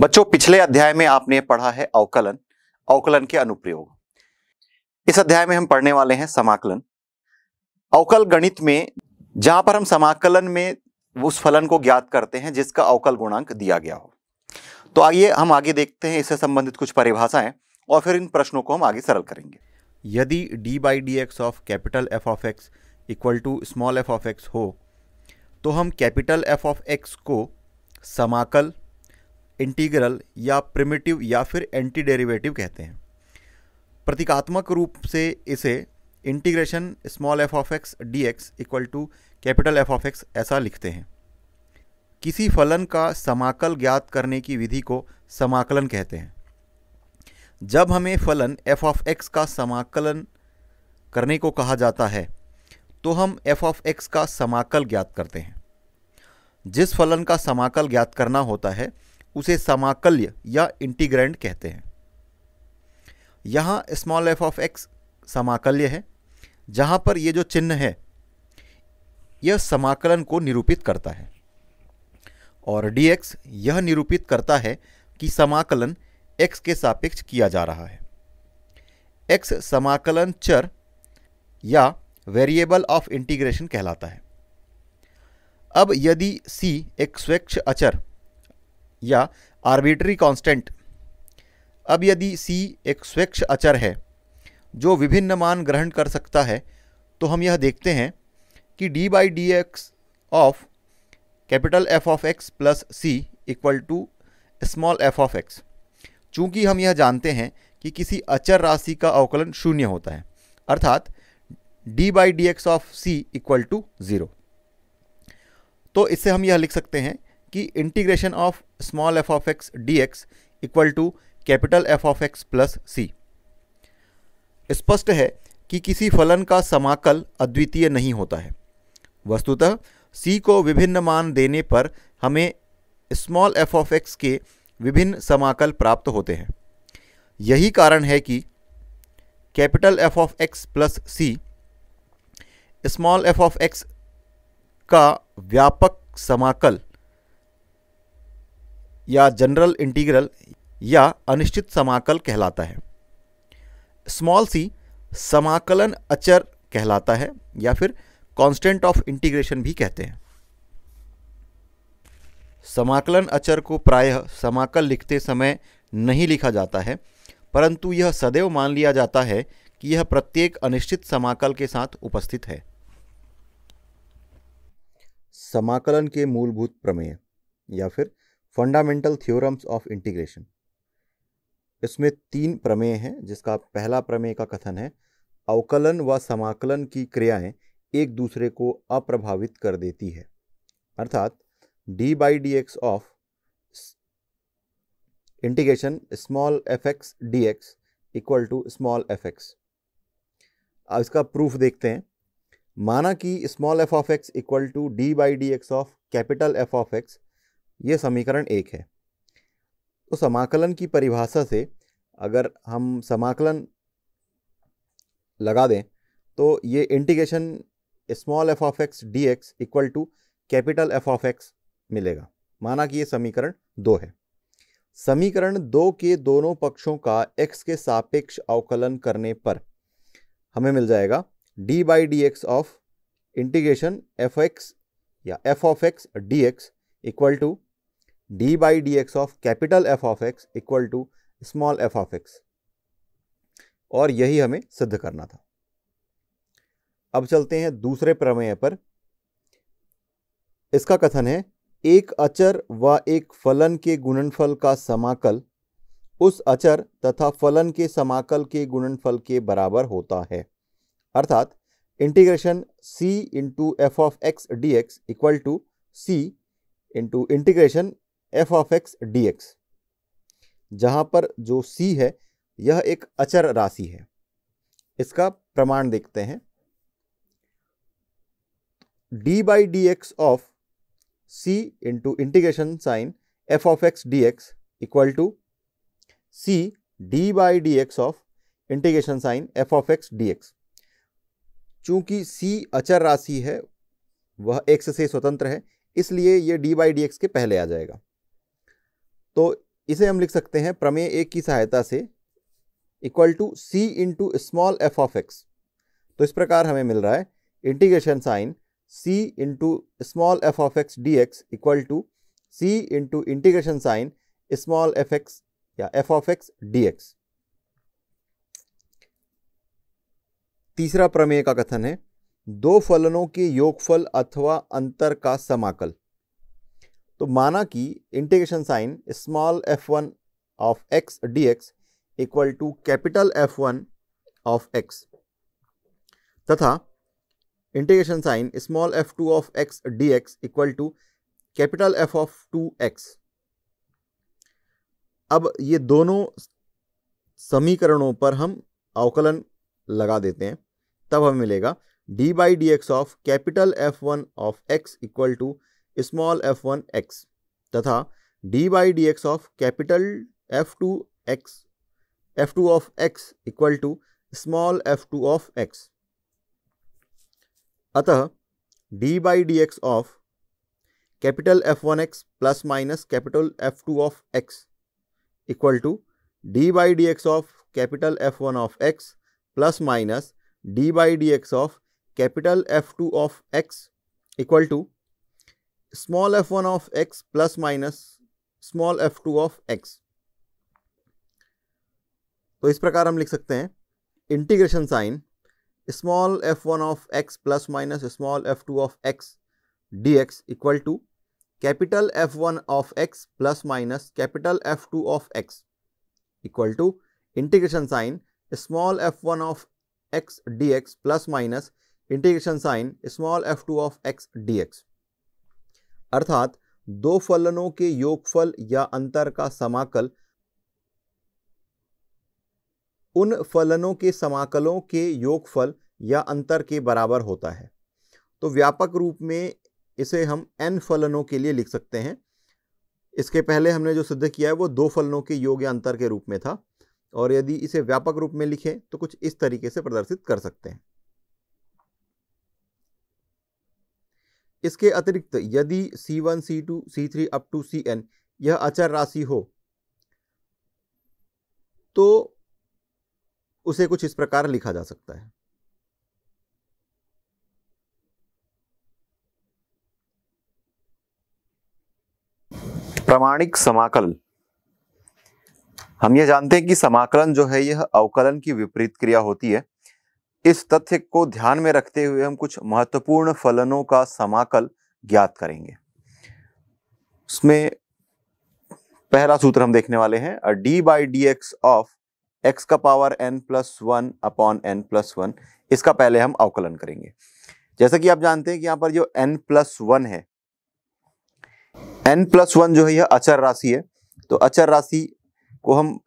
बच्चों पिछले अध्याय में आपने पढ़ा है अवकलन अवकलन के अनुप्रयोग इस अध्याय में हम पढ़ने वाले हैं समाकलन अवकल गणित में जहां पर हम समाकलन में उस फलन को ज्ञात करते हैं जिसका अवकल गुणांक दिया गया हो तो आइए हम आगे देखते हैं इससे संबंधित कुछ परिभाषाएं और फिर इन प्रश्नों को हम आगे सरल करेंगे यदि D by D x of capital F of X equal to small F of X हो तो हम कैपिटल एफ ऑफ एक्स को समाकल इंटीग्रल या प्रिमिटिव या फिर एंटी डेरिवेटिव कहते हैं प्रतीकात्मक रूप से इसे integration small F of X D x equal to capital F of X ऐसा लिखते हैं किसी फलन का समाकल ज्ञात करने की विधि को समाकलन कहते हैं जब हमें फलन एफ ऑफ एक्स का समाकलन करने को कहा जाता है तो हम एफ ऑफ एक्स का समाकल ज्ञात करते हैं जिस फलन का समाकल ज्ञात करना होता है उसे समाकल्य या इंटीग्रैंड कहते हैं यहाँ स्मॉल एफ ऑफ एक्स समाकल्य है जहाँ पर ये जो चिन्ह है यह समाकलन को निरूपित करता है और dx यह निरूपित करता है कि समाकलन x के सापेक्ष किया जा रहा है x समाकलन चर या वेरिएबल ऑफ इंटीग्रेशन कहलाता है अब यदि c एक स्वेच्छ अचर या आर्बिट्री कांस्टेंट अब यदि सी एक स्वेच्छ अचर है जो विभिन्न मान ग्रहण कर सकता है तो हम यह देखते हैं कि D by D x of capital F of X plus C equal to small F of X चूँकि हम यह जानते हैं कि किसी अचर राशि का अवकलन शून्य होता है अर्थात D by D x of C equal to zero तो इससे हम यह लिख सकते हैं कि integration of small F of X D x equal to capital F of X plus C स्पष्ट है कि किसी फलन का समाकल अद्वितीय नहीं होता है वस्तुतः सी को विभिन्न मान देने पर हमें स्मॉल एफ ऑफ एक्स के विभिन्न समाकल प्राप्त होते हैं यही कारण है कि capital F of X plus C small F of x का व्यापक समाकल या जनरल इंटीग्रल या अनिश्चित समाकल कहलाता है स्मॉल सी समाकलन अचर कहलाता है या फिर कांस्टेंट ऑफ इंटीग्रेशन भी कहते हैं समाकलन अचर को प्रायः समाकल लिखते समय नहीं लिखा जाता है परंतु यह सदैव मान लिया जाता है कि यह प्रत्येक अनिश्चित समाकल के साथ उपस्थित है समाकलन के मूलभूत प्रमेय या फिर फंडामेंटल थियोरम्स ऑफ इंटीग्रेशन इसमें तीन प्रमेय हैं जिसका पहला प्रमेय का कथन है अवकलन व समाकलन की क्रियाएं एक दूसरे को अप्रभावित कर देती है अर्थात D by D x of integration small F X D x equal to small F X अब इसका प्रूफ देखते हैं माना कि small F of X equal to D by D x of capital F of X ये समीकरण एक है तो समाकलन की परिभाषा से अगर हम समाकलन लगा दें तो ये integration small F of X D x equal to capital F of X मिलेगा माना कि ये समीकरण दो है समीकरण दो के दोनों पक्षों का एक्स के सापेक्ष अवकलन करने पर हमें मिल जाएगा D by D x of integration F X या F of X D x equal to D by D x of capital F of X equal to small F of X और यही हमें सिद्ध करना था अब चलते हैं दूसरे प्रमेय पर इसका कथन है एक अचर व एक फलन के गुणनफल का समाकल उस अचर तथा फलन के समाकल के गुणनफल के बराबर होता है अर्थात integration c into F of X D x equal to C into integration F of X D X जहाँ पर जो सी है यह एक अचर राशि है इसका प्रमाण देखते हैं D by D x of C into integration sign F of X D x equal to C D by D x of integration sign F of X D X चूंकि सी अचर राशि है वह एक्स से स्वतंत्र है इसलिए यह डी बाई डी एक्स के पहले आ जाएगा तो इसे हम लिख सकते हैं प्रमेय एक की सहायता से equal to C into small F of X तो इस प्रकार हमें मिल रहा है integration sign C into small F of X D x equal to C into integration sign small F X या F of X D X तीसरा प्रमेय का कथन है दो फलनों के योगफल अथवा अंतर का समाकल तो माना कि integration sign small F one of X D x equal to capital F one of X तथा integration sign small F two of X D x equal to capital F of two X अब ये दोनों समीकरणों पर हम अवकलन लगा देते हैं तब हमें मिलेगा D by D x of capital F one of X equal to small F one X तथा D by D x of capital F two X F two of X equal to small F two of X अतः D by D x of capital F one X plus minus capital F two of X equal to D by D x of capital F one of X plus minus D by D x of capital F two of X equal to small f1 of x plus minus small f2 of x तो इस प्रकार हम लिख सकते हैं integration sign small F one of X plus minus small F two of X D x equal to capital F one of X plus minus capital F two of X equal to integration sign small F one of X D x plus minus integration sign small F two of X D X अर्थात दो फलनों के योगफल या अंतर का समाकल उन फलनों के समाकलों के योगफल या अंतर के बराबर होता है तो व्यापक रूप में इसे हम एन फलनों के लिए लिख सकते हैं इसके पहले हमने जो सिद्ध किया है वो दो फलनों के योग या अंतर के रूप में था और यदि इसे व्यापक रूप में लिखें तो कुछ इस तरीके से प्रदर्शित कर सकते हैं इसके अतिरिक्त यदि C one C two C three up to C N यह अचर राशि हो तो उसे कुछ इस प्रकार लिखा जा सकता है प्रमाणिक समाकल हम यह जानते हैं कि समाकलन जो है यह अवकलन की विपरीत क्रिया होती है इस तथ्य को ध्यान में रखते हुए हम कुछ महत्वपूर्ण फलनों का समाकल ज्ञात करेंगे उसमें पहला सूत्र हम देखने वाले हैं D by D x of x का power n plus one upon n plus one इसका पहले हम अवकलन करेंगे जैसा कि आप जानते हैं कि यहां पर जो एन प्लस वन है एन प्लस वन जो है यह अचर राशि है तो अचर राशि को हम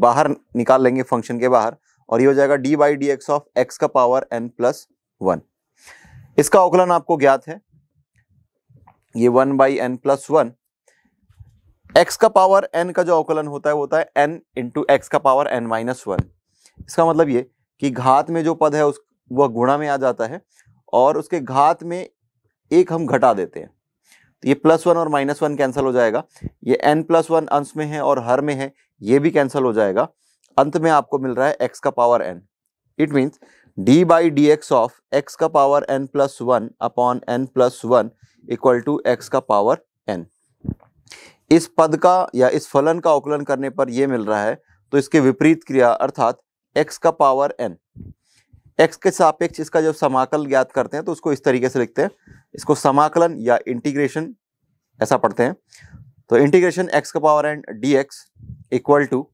बाहर निकाल लेंगे फंक्शन के बाहर और ये हो जाएगा D by D x of x का पावर एन प्लस वन इसका अवकलन आपको ज्ञात है ये one by n plus one x का पावर एन का जो अवकलन होता है वो होता है एन इंटू एक्स का पावर एन माइनस वन इसका मतलब ये कि घात में जो पद है उस वह गुणा में आ जाता है और उसके घात में एक हम घटा देते हैं तो ये प्लस वन और माइनस वन कैंसिल हो जाएगा ये एन प्लस वन अंश में है और हर में है ये भी कैंसिल हो जाएगा अंत में आपको मिल रहा है एक्स का power n it means d by D x of x का power n plus one upon n plus one equal to x का पावर एन इस पद का या इस फलन का अवकलन करने पर यह मिल रहा है तो इसके विपरीत क्रिया अर्थात एक्स का पावर एन एक्स के सापेक्ष इसका जब समाकल ज्ञात करते हैं तो उसको इस तरीके से लिखते हैं इसको समाकलन या इंटीग्रेशन ऐसा पढ़ते हैं तो इंटीग्रेशन एक्स का power n d x equal to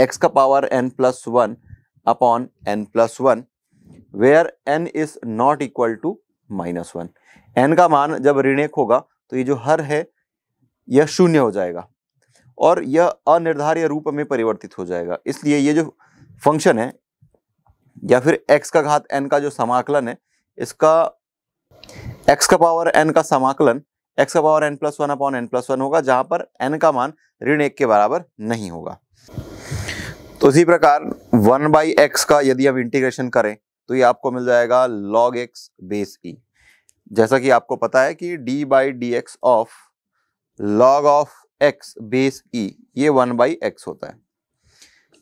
x का power n plus one upon n plus one where n is not equal to minus one n का मान जब ऋण एक होगा तो ये जो हर है यह शून्य हो जाएगा और यह अनिर्धार्य रूप में परिवर्तित हो जाएगा इसलिए ये जो फंक्शन है या फिर x का घात n का जो समाकलन है इसका x का पावर n का समाकलन x का power n plus one upon n plus one होगा जहां पर n का मान ऋण एक के बराबर नहीं होगा तो इसी प्रकार वन बाई एक्स का यदि आप इंटीग्रेशन करें तो ये आपको मिल जाएगा लॉग एक्स बेस ई जैसा कि आपको पता है कि D by D x of log of x base e ये वन बाई एक्स होता है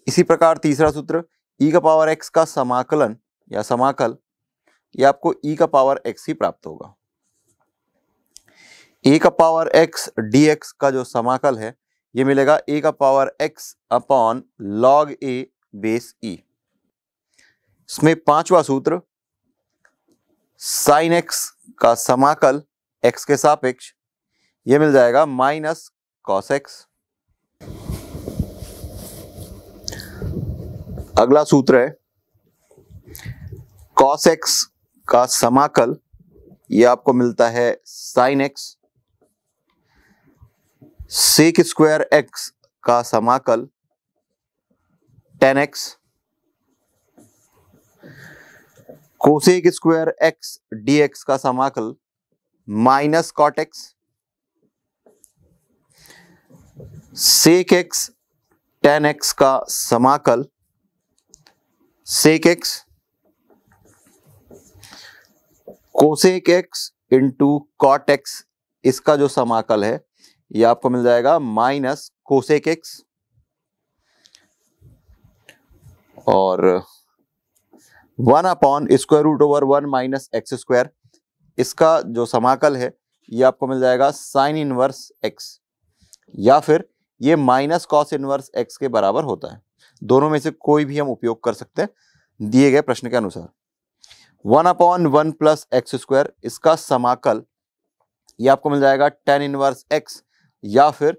इसी प्रकार तीसरा सूत्र ई e का पावर एक्स का समाकलन या समाकल ये आपको ई e का पावर एक्स ही प्राप्त होगा ए e का पावर एक्स डी एक्स का जो समाकल है ये मिलेगा ए का power x upon log a base e इसमें पांचवा सूत्र साइन एक्स का समाकल एक्स के सापेक्ष ये मिल जाएगा माइनस कॉस एक्स अगला सूत्र है कॉस एक्स का समाकल ये आपको मिलता है sine x sec square x का समाकल tan x cosec square x d x का समाकल minus cot x sec x tan x का समाकल sec x cosec x into cot x इसका जो समाकल है ये आपको मिल जाएगा माइनस कोसेक एक्स और one upon square root over one minus x square इसका जो समाकल है ये आपको मिल जाएगा साइन इनवर्स एक्स या फिर ये माइनस कॉस इनवर्स एक्स के बराबर होता है दोनों में से कोई भी हम उपयोग कर सकते हैं दिए गए प्रश्न के अनुसार one upon one plus x square इसका समाकल ये आपको मिल जाएगा टेन इनवर्स एक्स या फिर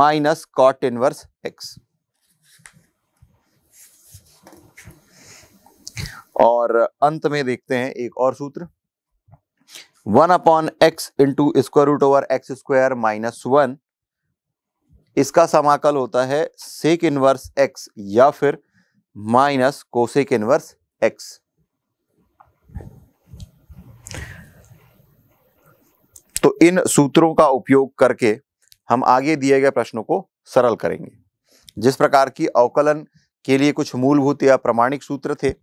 माइनस कॉट इनवर्स एक्स और अंत में देखते हैं एक और सूत्र one upon x into square root over x square minus one इसका समाकल होता है सेक इनवर्स एक्स या फिर माइनस कोसेक इनवर्स एक्स तो इन सूत्रों का उपयोग करके हम आगे दिए गए प्रश्नों को सरल करेंगे जिस प्रकार की अवकलन के लिए कुछ मूलभूत या प्रमाणिक सूत्र थे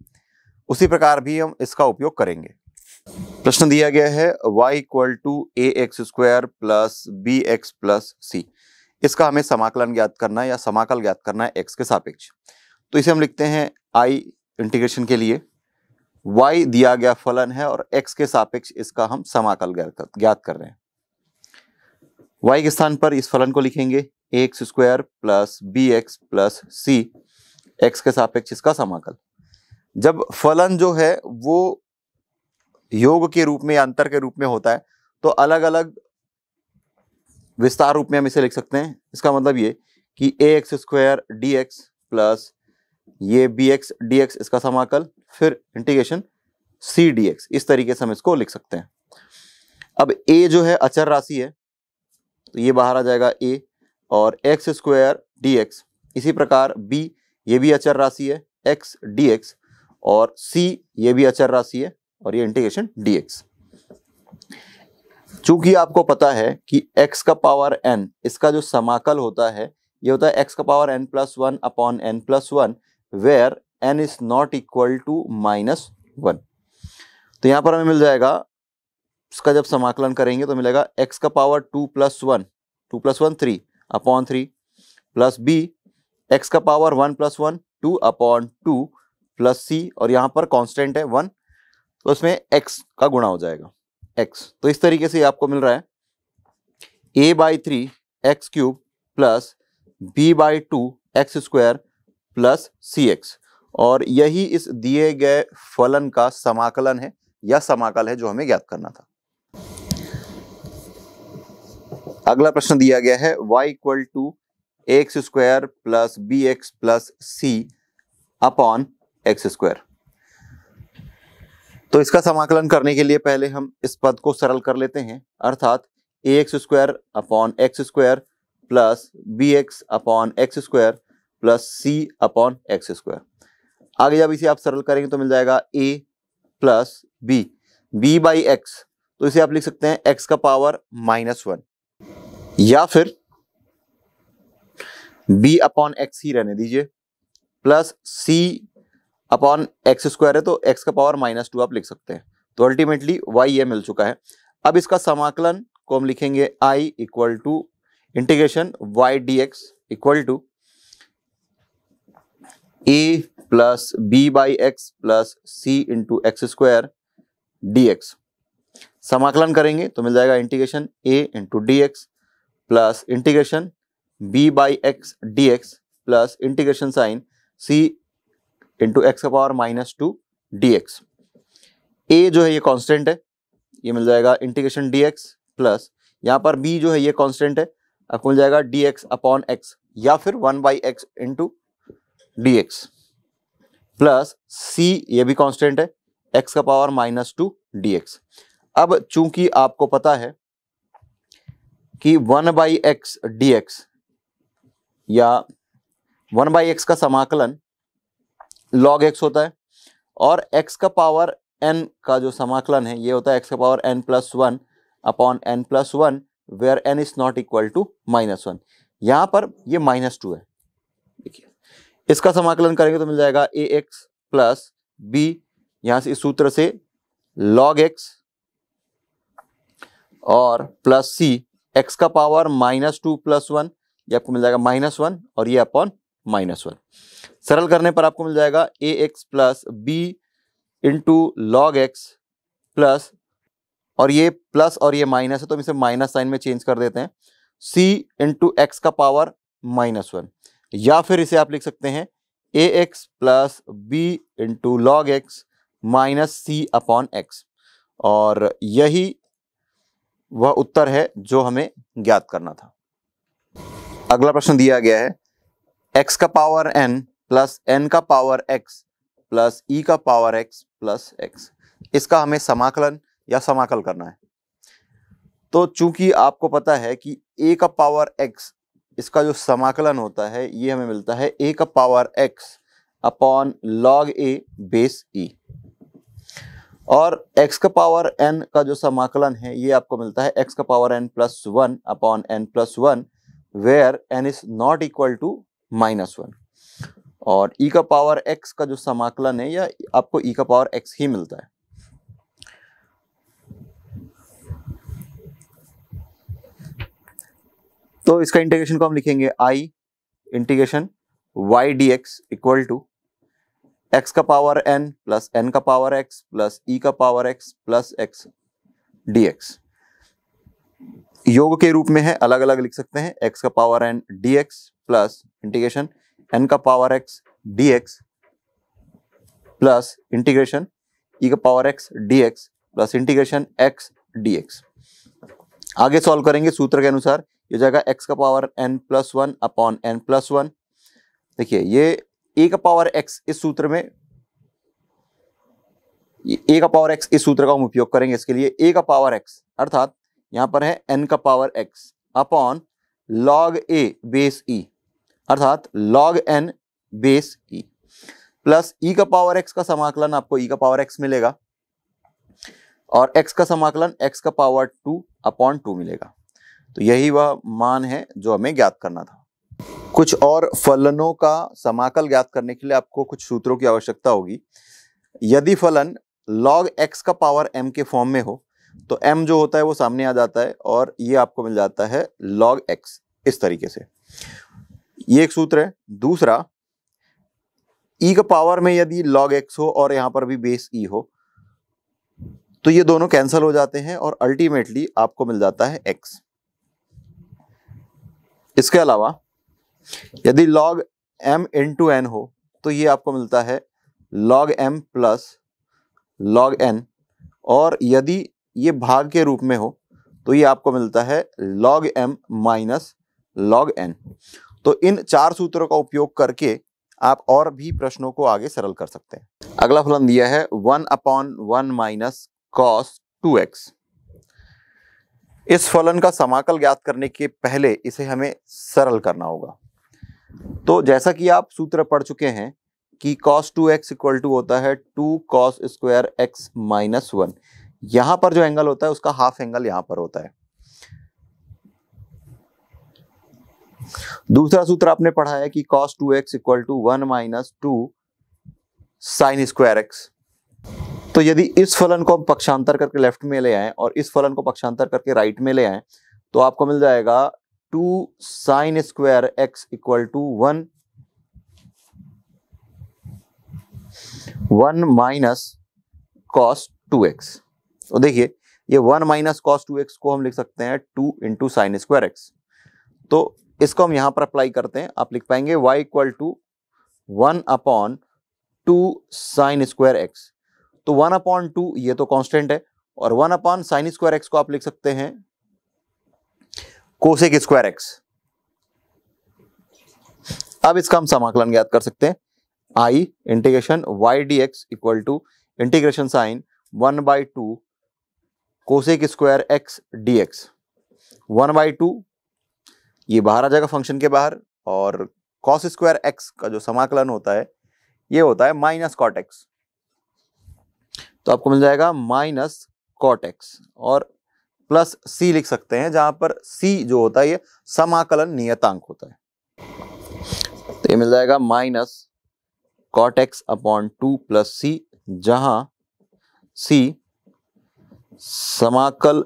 उसी प्रकार भी हम इसका उपयोग करेंगे प्रश्न दिया गया है y equal to a x square plus b x plus c इसका हमें समाकलन ज्ञात करना है या समाकल ज्ञात करना है x के सापेक्ष तो इसे हम लिखते हैं i इंटीग्रेशन के लिए y दिया गया फलन है और x के सापेक्ष इसका हम समाकल ज्ञात कर रहे हैं वाई के स्थान पर इस फलन को लिखेंगे x square plus b x plus c x के सापेक्ष इसका समाकल जब फलन जो है वो योग के रूप में अंतर के रूप में होता है तो अलग अलग विस्तार रूप में हम इसे लिख सकते हैं इसका मतलब ये कि a x square d x plus ये बी एक्स डी एक्स इसका समाकल फिर इंटीग्रेशन सी डी एक्स इस तरीके से हम इसको लिख सकते हैं अब ए जो है अचर राशि है तो ये बाहर आ जाएगा ए और एक्स स्क्वायर डी एक्स इसी प्रकार बी ये भी अचर राशि है एक्स डी एक्स और सी ये भी अचर राशि है और ये इंटीग्रेशन डी एक्स चूंकि आपको पता है कि x का पावर n इसका जो समाकल होता है ये होता है x का power n plus one upon n plus one where n is not equal to minus one तो यहां पर हमें मिल जाएगा इसका जब समाकलन करेंगे तो मिलेगा एक्स का power two plus one two plus one three upon three plus b x का power one plus one two upon two plus c और यहाँ पर कांस्टेंट है वन तो उसमें एक्स का गुणा हो जाएगा एक्स तो इस तरीके से आपको मिल रहा है a by three x cube plus b by two x square plus c x और यही इस दिए गए फलन का समाकलन है या समाकल है जो हमें ज्ञात करना था अगला प्रश्न दिया गया है y equal to x square plus b x plus c upon x square तो इसका समाकलन करने के लिए पहले हम इस पद को सरल कर लेते हैं अर्थात a x square upon x square plus b x upon x square plus c upon x square आगे जब इसे आप सरल करेंगे तो मिल जाएगा a plus b b by x तो इसे आप लिख सकते हैं एक्स का पावर माइनस वन या फिर b अपॉन एक्स ही रहने दीजिए plus c upon x square है तो x का पावर माइनस टू आप लिख सकते हैं तो अल्टीमेटली y ये मिल चुका है अब इसका समाकलन को हम लिखेंगे i equal to integration y dx equal to a plus b by x plus c into x square d समाकलन करेंगे तो मिल जाएगा integration a into d x plus integration b by x D x plus integration sign C into x का power minus two d x ए जो है ये कांस्टेंट है ये मिल जाएगा इंटीग्रेशन डी एक्स प्लस यहाँ पर बी जो है ये कांस्टेंट है आपको मिल जाएगा डी एक्स अपॉन एक्स या फिर one by x into d x plus c ये भी कांस्टेंट है एक्स का power minus two d x अब चूंकि आपको पता है कि one by x D x या वन बाई एक्स का समाकलन लॉग एक्स होता है और एक्स का पावर एन का जो समाकलन है ये होता है एक्स का power n plus one upon n plus one where n is not equal to minus one यहाँ पर ये माइनस टू है देखिए इसका समाकलन करेंगे तो मिल जाएगा ए एक्स प्लस बी यहाँ से इस सूत्र से लॉग एक्स और प्लस सी एक्स का power minus two plus one ये आपको मिल जाएगा माइनस वन और ये अपॉन माइनस वन सरल करने पर आपको मिल जाएगा a x plus b into log x plus और ये प्लस और ये माइनस है तो हम इसे माइनस साइन में चेंज कर देते हैं सी इंटू एक्स का पावर माइनस वन या फिर इसे आप लिख सकते हैं a x plus b into log x minus c upon x और यही वह उत्तर है जो हमें ज्ञात करना था अगला प्रश्न दिया गया है x का पावर एन प्लस एन का पावर एक्स प्लस ई का पावर एक्स प्लस एक्स इसका हमें समाकलन या समाकल करना है तो चूंकि आपको पता है कि a का पावर एक्स इसका जो समाकलन होता है ये हमें मिलता है ए का power x upon log a base e e. और x का पावर n का जो समाकलन है ये आपको मिलता है x का power n plus one upon n plus one where n is not equal to minus one और e का पावर x का जो समाकलन है या आपको e का पावर x ही मिलता है तो इसका इंटीग्रेशन को हम लिखेंगे i integration y dx equal to x का पावर एन प्लस एन का पावर एक्स प्लस ई का power x plus x D x योग के रूप में है अलग अलग लिख सकते हैं एक्स का power n d x plus integration n का power x D x plus integration e का power x D x plus integration x D x आगे सॉल्व करेंगे सूत्र के अनुसार ये जाएगा एक्स का power n plus one upon n plus one देखिए ये ए का पावर एक्स इस सूत्र में ए का पावर एक्स इस सूत्र का हम उपयोग करेंगे इसके लिए ए का पावर एक्स अर्थात यहां पर है एन का power x upon log a base e अर्थात log n base e plus e का पावर एक्स का समाकलन आपको ई e का पावर एक्स मिलेगा और एक्स का समाकलन एक्स का पावर टू अपॉन टू मिलेगा तो यही वह मान है जो हमें ज्ञात करना था कुछ और फलनों का समाकल ज्ञात करने के लिए आपको कुछ सूत्रों की आवश्यकता होगी यदि फलन log x का पावर m के फॉर्म में हो तो m जो होता है वो सामने आ जाता है और ये आपको मिल जाता है log x इस तरीके से ये एक सूत्र है दूसरा e का पावर में यदि log x हो और यहाँ पर भी बेस e हो तो ये दोनों कैंसिल हो जाते हैं और अल्टीमेटली आपको मिल जाता है x इसके अलावा यदि log m टू एन हो तो ये आपको मिलता है log m plus log n और यदि ये भाग के रूप में हो तो ये आपको मिलता है log m minus log n तो इन चार सूत्रों का उपयोग करके आप और भी प्रश्नों को आगे सरल कर सकते हैं अगला फलन दिया है one upon one minus cos two x इस फलन का समाकल ज्ञात करने के पहले इसे हमें सरल करना होगा तो जैसा कि आप सूत्र पढ़ चुके हैं कि cos 2x इक्वल टू होता है 2 cos square x minus one यहां पर जो एंगल होता है उसका हाफ एंगल यहां पर होता है दूसरा सूत्र आपने पढ़ा है कि cos 2x x equal to one minus two sine square x तो यदि इस फलन को पक्षांतर करके लेफ्ट में ले आए और इस फलन को पक्षांतर करके राइट में ले आए तो आपको मिल जाएगा two sine square x equal to one one minus cos two x तो देखिए ये one minus cos two x को हम लिख सकते हैं two into sine square x तो इसको हम यहां पर अप्लाई करते हैं आप लिख पाएंगे y equal to one upon two sine square x तो वन अपॉन टू ये तो कांस्टेंट है और one upon sine square x को आप लिख सकते हैं कोसेक स्क्वायर एक्स अब इसका हम समाकलन ज्ञात कर सकते हैं I integration y d x equal to integration sine one by two cosec square x D x one by two ये बाहर आ जाएगा फंक्शन के बाहर और कॉस स्क्वायर एक्स का जो समाकलन होता है ये होता है माइनस कॉट एक्स तो आपको मिल जाएगा माइनस कॉट एक्स और प्लस सी लिख सकते हैं जहां पर सी जो होता है ये समाकलन नियतांक होता है तो ये मिल जाएगा minus cot x upon two plus c जहां सी समाकल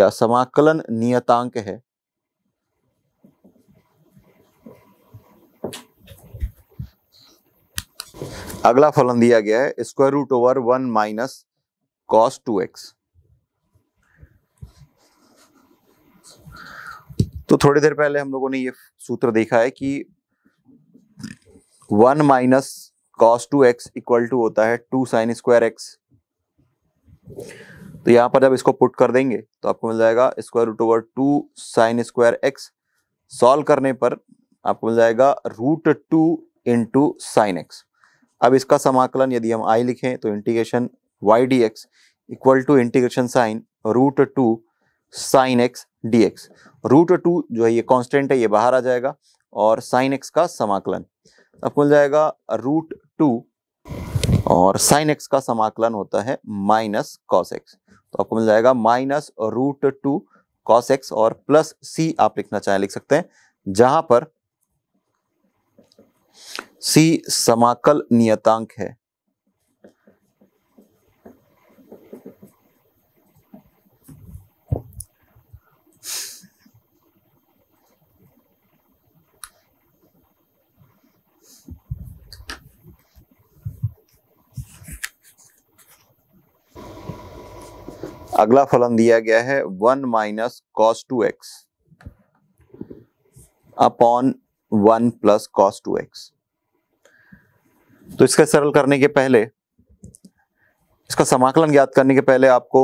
या समाकलन नियतांक है अगला फलन दिया गया है square root over one minus cos two x तो थोड़ी देर पहले हम लोगों ने ये सूत्र देखा है कि one minus cos two x equal to होता है टू साइन स्क्वायर एक्स तो यहां पर जब इसको पुट कर देंगे तो आपको मिल जाएगा square root over two sine square x solve करने पर आपको मिल जाएगा root two into sine x अब इसका समाकलन यदि हम आई लिखें तो integration y d x equal to integration sine root two sine x D x root two जो है ये कांस्टेंट है ये बाहर आ जाएगा और साइन एक्स का समाकलन आपको मिल जाएगा रूट टू और साइन एक्स का समाकलन होता है माइनस कॉस एक्स तो आपको मिल जाएगा minus root two cos x और प्लस सी आप लिखना चाहें लिख सकते हैं जहां पर सी समाकल नियतांक है अगला फलन दिया गया है one minus cos two x upon one plus cos two x तो इसका सरल करने के पहले इसका समाकलन ज्ञात करने के पहले आपको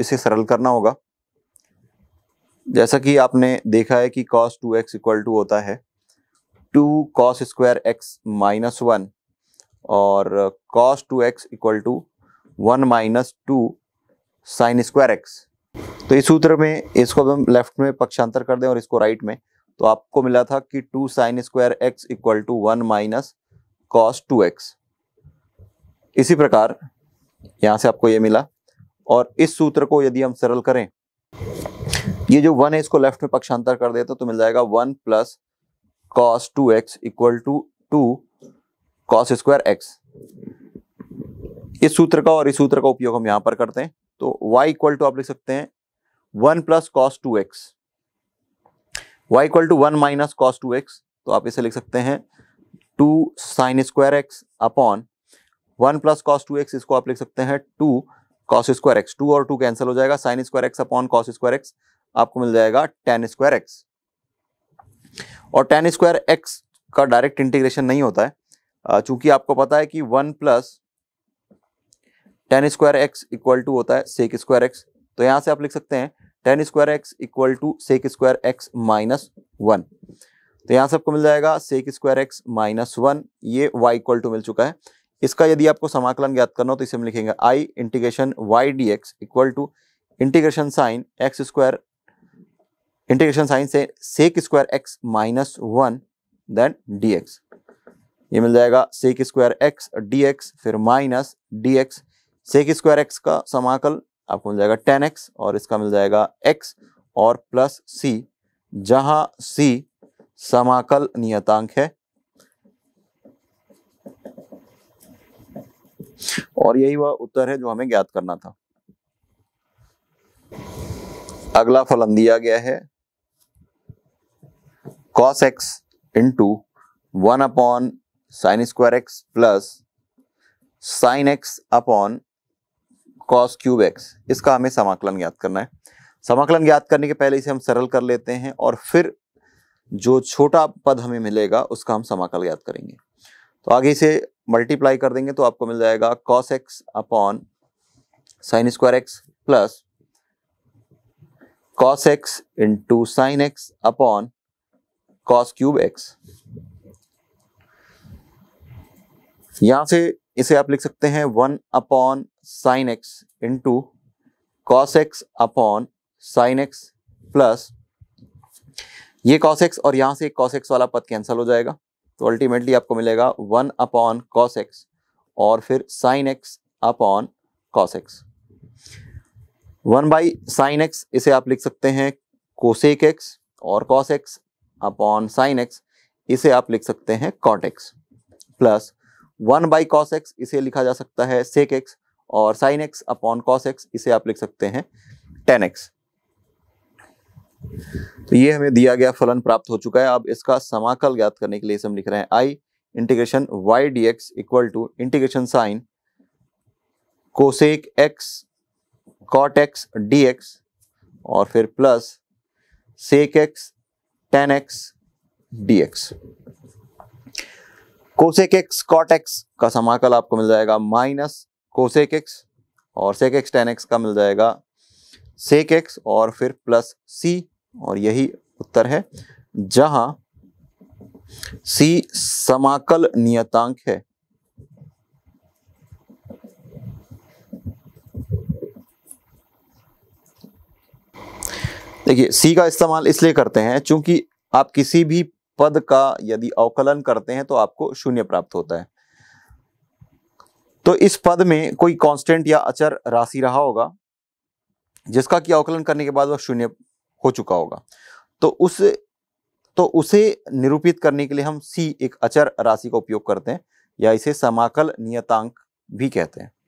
इसे सरल करना होगा जैसा कि आपने देखा है कि cos two x equal to होता है two cos square x minus one और cos two x equal to one minus two sine square x तो इस सूत्र में इसको हम लेफ्ट में पक्षांतर कर दें और इसको राइट में तो आपको मिला था कि two sine square x equal to one minus cos two x इसी प्रकार यहां से आपको ये मिला और इस सूत्र को यदि हम सरल करें ये जो वन है इसको लेफ्ट में पक्षांतर कर देते तो, तो मिल जाएगा one plus cos two x equal to two cos square x इस सूत्र का और इस सूत्र का उपयोग हम यहां पर करते हैं तो y इक्वल टू आप लिख सकते हैं one plus cos two x y equal to one minus cos two x तो आप इसे लिख सकते हैं two sine square x upon one plus cos two x इसको आप लिख सकते हैं two cos square x two और टू कैंसिल हो जाएगा sine square x upon cos square x आपको मिल जाएगा टेन स्क्वायर एक्स और टेन स्क्वायर एक्स का डायरेक्ट इंटीग्रेशन नहीं होता है चूंकि आपको पता है कि one plus tan square x equal to होता है सेक स्क्वायर एक्स तो यहाँ से आप लिख सकते हैं tan square x equal to sec square x minus one तो यहाँ से आपको मिल जाएगा sec square x minus one ये वाई इक्वल टू मिल चुका है इसका यदि आपको समाकलन ज्ञात करना हो तो इसे हम लिखेंगे I integration y d x equal to integration sine x square integration sine से sec square x minus one then d x ये मिल जाएगा sec square x D x फिर minus d x sec square x का समाकल आपको मिल जाएगा टेन एक्स और इसका मिल जाएगा एक्स और प्लस सी जहां सी समाकल नियतांक है और यही वह उत्तर है जो हमें ज्ञात करना था अगला फलन दिया गया है cos x into one upon sine square x plus sine x upon cos cube x इसका हमें समाकलन ज्ञात करना है समाकलन ज्ञात करने के पहले इसे हम सरल कर लेते हैं और फिर जो छोटा पद हमें मिलेगा उसका हम समाकल ज्ञात करेंगे तो आगे इसे मल्टीप्लाई कर देंगे तो आपको मिल जाएगा cos x upon sine square x plus cos x into sine x upon cos cube x यहां से इसे आप लिख सकते हैं one upon sine x into cos x upon sine x plus ये कॉस एक्स और यहां से कॉस एक्स वाला पद कैंसिल हो जाएगा तो अल्टीमेटली आपको मिलेगा वन अपॉन कॉस एक्स और फिर sine x upon cos x one by sine x इसे आप लिख सकते हैं कोसेक एक्स और cos x upon sine x इसे आप लिख सकते हैं cot x plus one by cos x इसे लिखा जा सकता है सेक एक्स और sine x upon cos x इसे आप लिख सकते हैं टेन एक्स तो ये हमें दिया गया फलन प्राप्त हो चुका है अब इसका समाकल ज्ञात करने के लिए हम लिख रहे हैं I integration y d x equal to integration sine cosec x cot x D x और फिर plus sec x tan x D x cosec x cot x का समाकल आपको मिल जाएगा माइनस कोसेक एक्स और सेक एक्स टेन एक्स का मिल जाएगा सेक एक्स और फिर प्लस सी और यही उत्तर है जहां सी समाकल नियतांक है देखिए सी का इस्तेमाल इसलिए करते हैं क्योंकि आप किसी भी पद का यदि अवकलन करते हैं तो आपको शून्य प्राप्त होता है तो इस पद में कोई कांस्टेंट या अचर राशि रहा होगा जिसका कि अवकलन करने के बाद वह शून्य हो चुका होगा तो उस तो उसे निरूपित करने के लिए हम सी एक अचर राशि का उपयोग करते हैं या इसे समाकल नियतांक भी कहते हैं